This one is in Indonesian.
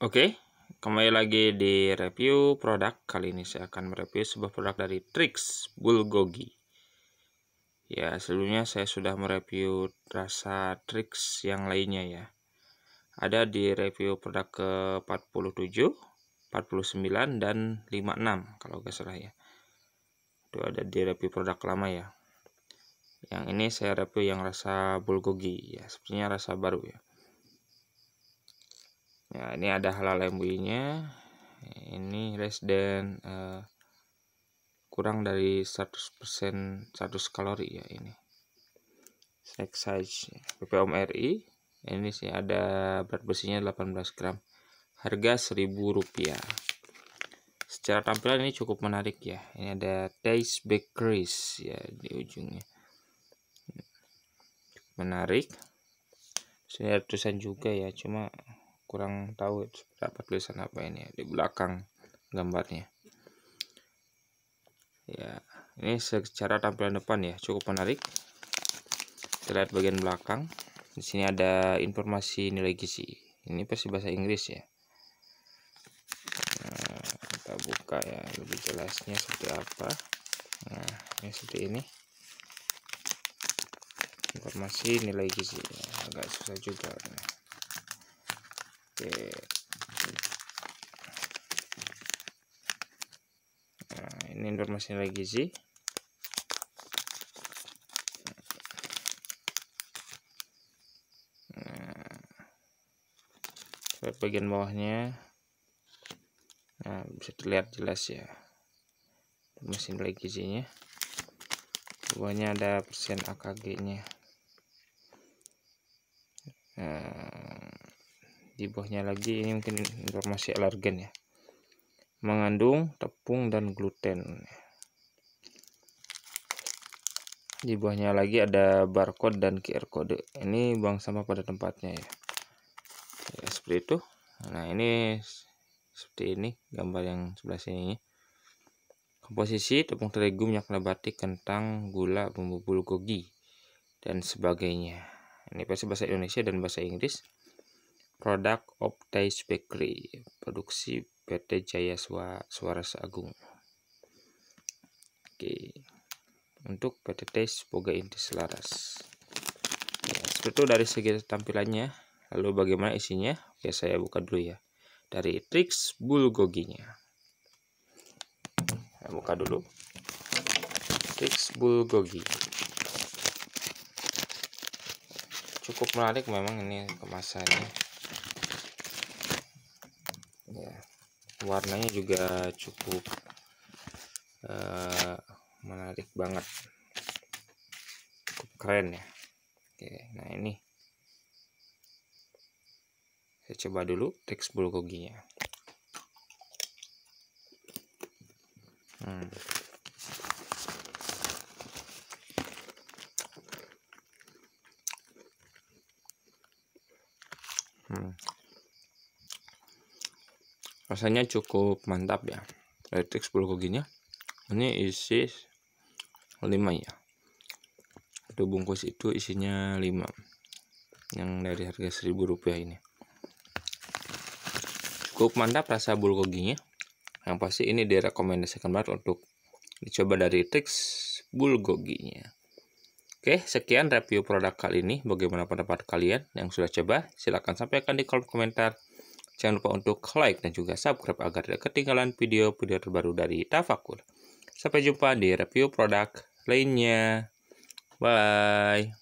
Oke, kembali lagi di review produk. Kali ini saya akan mereview sebuah produk dari Trix Bulgogi. Ya, sebelumnya saya sudah mereview rasa Trix yang lainnya ya. Ada di review produk ke 47, 49, dan 56 kalau nggak salah ya. Itu ada di review produk lama ya. Yang ini saya review yang rasa bulgogi ya, sepertinya rasa baru ya ya ini ada halal MUI nya ini resident uh, kurang dari 100% 100 kalori ya ini snack size BPOM RI ini sih ada berat besinya 18 gram harga 1000 rupiah secara tampilan ini cukup menarik ya ini ada Taste Bakeries ya di ujungnya menarik sini ada tulisan juga ya cuma kurang tahu dapat tulisan apa ini ya, di belakang gambarnya ya ini secara tampilan depan ya cukup menarik kita lihat bagian belakang di sini ada informasi nilai gizi ini pasti bahasa Inggris ya nah, kita buka ya lebih jelasnya seperti apa nah ini seperti ini informasi nilai gizi ya, agak susah juga nah oke nah, ini informasi lagi sih nah, bagian bawahnya nah bisa terlihat jelas ya mesin nilai gizinya bawahnya ada persen AKG nya nah, di bawahnya lagi ini mungkin informasi alergen ya mengandung tepung dan gluten di bawahnya lagi ada barcode dan QR code ini buang sama pada tempatnya ya, ya seperti itu nah ini seperti ini gambar yang sebelah sini komposisi tepung terigu minyak nabati kentang gula bumbu bulgogi dan sebagainya ini pasti bahasa Indonesia dan bahasa Inggris Produk of Bakery, produksi PT Jaya Suara Agung. Oke. Untuk PT Tes Boga Inti Selaras. Ya, seperti itu dari segi tampilannya. Lalu bagaimana isinya? Oke, saya buka dulu ya. Dari Trix Bulgoginya. Saya buka dulu. Trix Bulgogi. Cukup menarik memang ini kemasannya ya warnanya juga cukup uh, menarik banget cukup keren ya oke nah ini saya coba dulu teks bulgoginya hmm. hmm rasanya cukup mantap ya retik 10 koginya ini isi 5 ya satu bungkus itu isinya 5 yang dari harga 1000 rupiah ini cukup mantap rasa bulgoginya yang pasti ini direkomendasikan banget untuk dicoba dari Trix bulgoginya Oke, sekian review produk kali ini. Bagaimana pendapat kalian yang sudah coba? Silahkan sampaikan di kolom komentar. Jangan lupa untuk like dan juga subscribe agar tidak ketinggalan video-video terbaru dari Tafakur. Sampai jumpa di review produk lainnya. Bye.